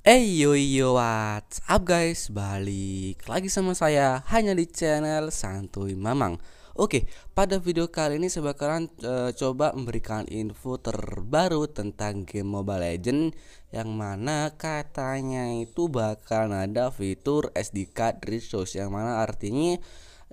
Hey yo yo what's up guys Balik lagi sama saya hanya di channel Santuy Mamang Oke pada video kali ini saya bakalan e, coba memberikan info terbaru tentang game Mobile Legend Yang mana katanya itu bakal ada fitur SD card resource Yang mana artinya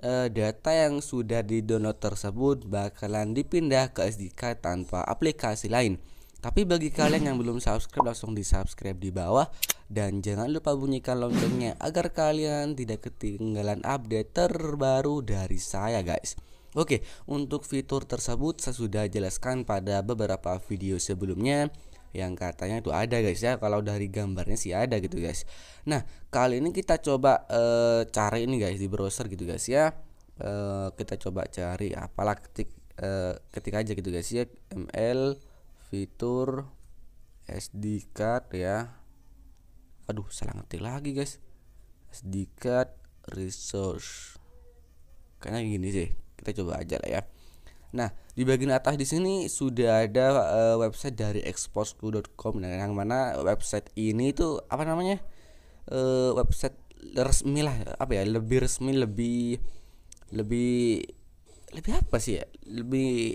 e, data yang sudah di download tersebut bakalan dipindah ke SD card tanpa aplikasi lain tapi bagi kalian yang belum subscribe langsung di subscribe di bawah dan jangan lupa bunyikan loncengnya agar kalian tidak ketinggalan update terbaru dari saya guys. Oke, untuk fitur tersebut saya sudah jelaskan pada beberapa video sebelumnya yang katanya itu ada guys ya kalau dari gambarnya sih ada gitu guys nah kali ini kita coba uh, cari ini guys di browser gitu guys ya uh, kita coba cari apalah ketik uh, ketik aja gitu guys ya ml fitur SD card ya aduh salah ngetik lagi guys SD card resource kayaknya gini sih kita coba aja lah ya Nah, di bagian atas di sini sudah ada uh, website dari exposku.com nah, yang mana website ini itu apa namanya? Uh, website resmi lah, apa ya? Lebih resmi, lebih lebih lebih apa sih ya? Lebih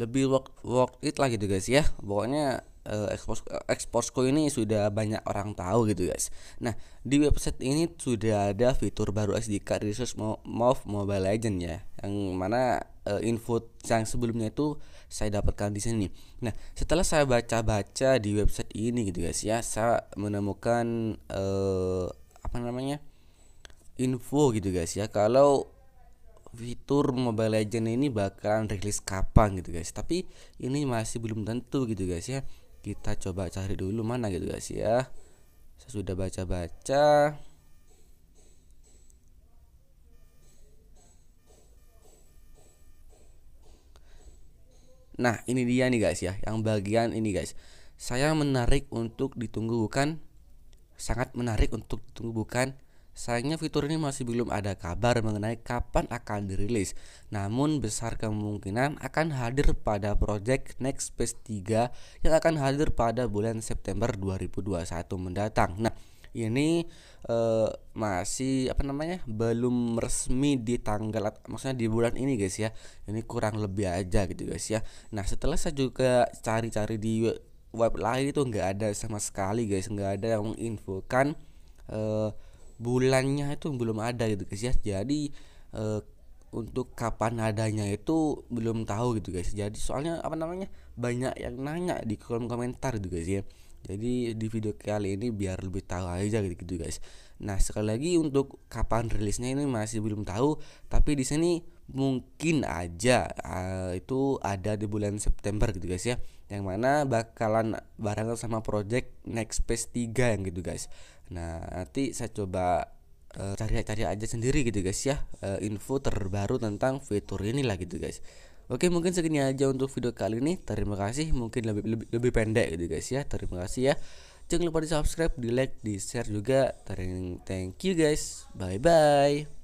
lebih work work it lah gitu guys ya pokoknya uh, eh, ekspos eksposco ini sudah banyak orang tahu gitu guys nah di website ini sudah ada fitur baru SDK resource Mo Move Mobile Legend ya yang mana uh, info yang sebelumnya itu saya dapatkan di sini nah setelah saya baca-baca di website ini gitu guys ya saya menemukan uh, apa namanya info gitu guys ya kalau fitur Mobile Legend ini bakalan rilis kapan gitu guys. Tapi ini masih belum tentu gitu guys ya. Kita coba cari dulu mana gitu guys ya. Saya sudah baca-baca. Nah, ini dia nih guys ya, yang bagian ini guys. Saya menarik untuk ditunggu bukan sangat menarik untuk ditunggu bukan Sayangnya fitur ini masih belum ada kabar mengenai kapan akan dirilis, namun besar kemungkinan akan hadir pada Project Next Space 3 yang akan hadir pada bulan September 2021 mendatang. Nah, ini eh, masih apa namanya belum resmi di tanggal maksudnya di bulan ini guys ya ini kurang lebih aja gitu guys ya nah setelah saya juga cari-cari di web lain itu nggak ada sama sekali guys nggak ada yang menginfokan eh, bulannya itu belum ada gitu guys ya jadi e, untuk kapan adanya itu belum tahu gitu guys jadi soalnya apa namanya banyak yang nanya di kolom komentar gitu guys ya jadi di video kali ini biar lebih tahu aja gitu, gitu guys nah sekali lagi untuk kapan rilisnya ini masih belum tahu tapi di sini mungkin aja uh, itu ada di bulan September gitu guys ya yang mana bakalan barengan sama project next phase 3 yang gitu guys nah nanti saya coba eh, cari-cari uh, aja sendiri gitu guys ya uh, info terbaru tentang fitur ini lah gitu guys Oke mungkin segini aja untuk video kali ini terima kasih mungkin lebih lebih, lebih pendek gitu guys ya terima kasih ya jangan lupa di subscribe di like di share juga thank you guys bye bye